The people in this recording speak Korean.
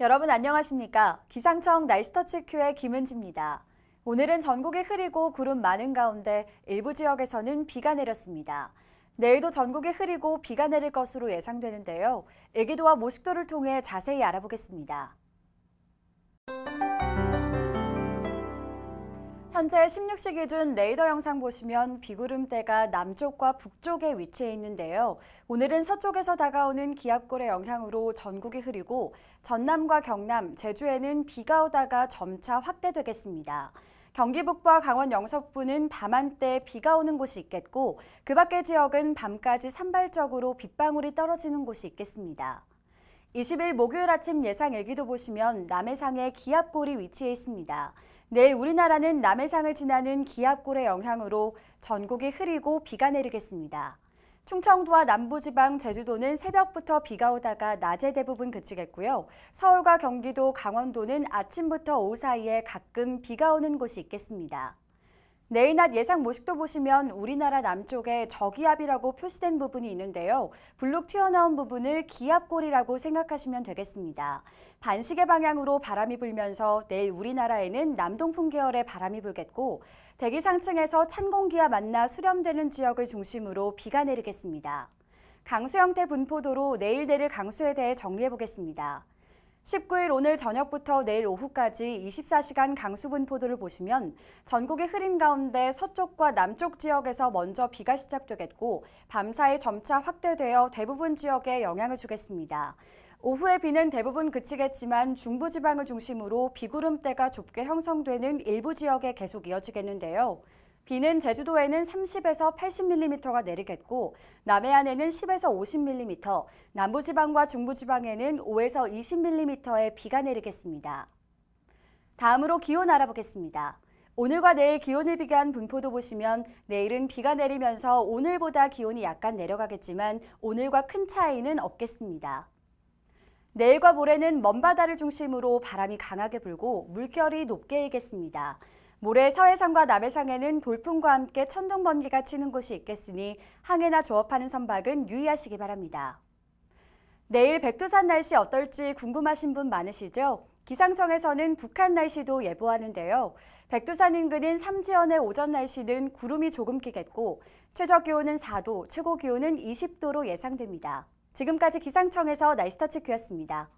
여러분 안녕하십니까? 기상청 날스터치 큐의 김은지입니다. 오늘은 전국이 흐리고 구름 많은 가운데 일부 지역에서는 비가 내렸습니다. 내일도 전국이 흐리고 비가 내릴 것으로 예상되는데요. 애기도와 모식도를 통해 자세히 알아보겠습니다. 현재 16시 기준 레이더 영상 보시면 비구름대가 남쪽과 북쪽에 위치해 있는데요. 오늘은 서쪽에서 다가오는 기압골의 영향으로 전국이 흐리고 전남과 경남, 제주에는 비가 오다가 점차 확대되겠습니다. 경기 북부와 강원 영서부는 밤한때 비가 오는 곳이 있겠고 그 밖의 지역은 밤까지 산발적으로 빗방울이 떨어지는 곳이 있겠습니다. 20일 목요일 아침 예상 일기도 보시면 남해상에 기압골이 위치해 있습니다. 내일 우리나라는 남해상을 지나는 기압골의 영향으로 전국이 흐리고 비가 내리겠습니다. 충청도와 남부지방, 제주도는 새벽부터 비가 오다가 낮에 대부분 그치겠고요. 서울과 경기도, 강원도는 아침부터 오후 사이에 가끔 비가 오는 곳이 있겠습니다. 내일 낮 예상 모식도 보시면 우리나라 남쪽에 저기압이라고 표시된 부분이 있는데요. 블록 튀어나온 부분을 기압골이라고 생각하시면 되겠습니다. 반시계 방향으로 바람이 불면서 내일 우리나라에는 남동풍 계열의 바람이 불겠고 대기 상층에서 찬 공기와 만나 수렴되는 지역을 중심으로 비가 내리겠습니다. 강수 형태 분포도로 내일 내릴 강수에 대해 정리해 보겠습니다. 19일 오늘 저녁부터 내일 오후까지 24시간 강수분포도를 보시면 전국의 흐린 가운데 서쪽과 남쪽 지역에서 먼저 비가 시작되겠고 밤사이 점차 확대되어 대부분 지역에 영향을 주겠습니다. 오후에 비는 대부분 그치겠지만 중부지방을 중심으로 비구름대가 좁게 형성되는 일부 지역에 계속 이어지겠는데요. 비는 제주도에는 30에서 80mm가 내리겠고 남해안에는 10에서 50mm, 남부지방과 중부지방에는 5에서 20mm의 비가 내리겠습니다. 다음으로 기온 알아보겠습니다. 오늘과 내일 기온을 비교한 분포도 보시면 내일은 비가 내리면서 오늘보다 기온이 약간 내려가겠지만 오늘과 큰 차이는 없겠습니다. 내일과 모레는 먼 바다를 중심으로 바람이 강하게 불고 물결이 높게 일겠습니다. 모레 서해상과 남해상에는 돌풍과 함께 천둥 번개가 치는 곳이 있겠으니 항해나 조업하는 선박은 유의하시기 바랍니다. 내일 백두산 날씨 어떨지 궁금하신 분 많으시죠? 기상청에서는 북한 날씨도 예보하는데요. 백두산 인근인 삼지연의 오전 날씨는 구름이 조금 끼겠고 최저 기온은 4도, 최고 기온은 20도로 예상됩니다. 지금까지 기상청에서 날씨터치큐였습니다.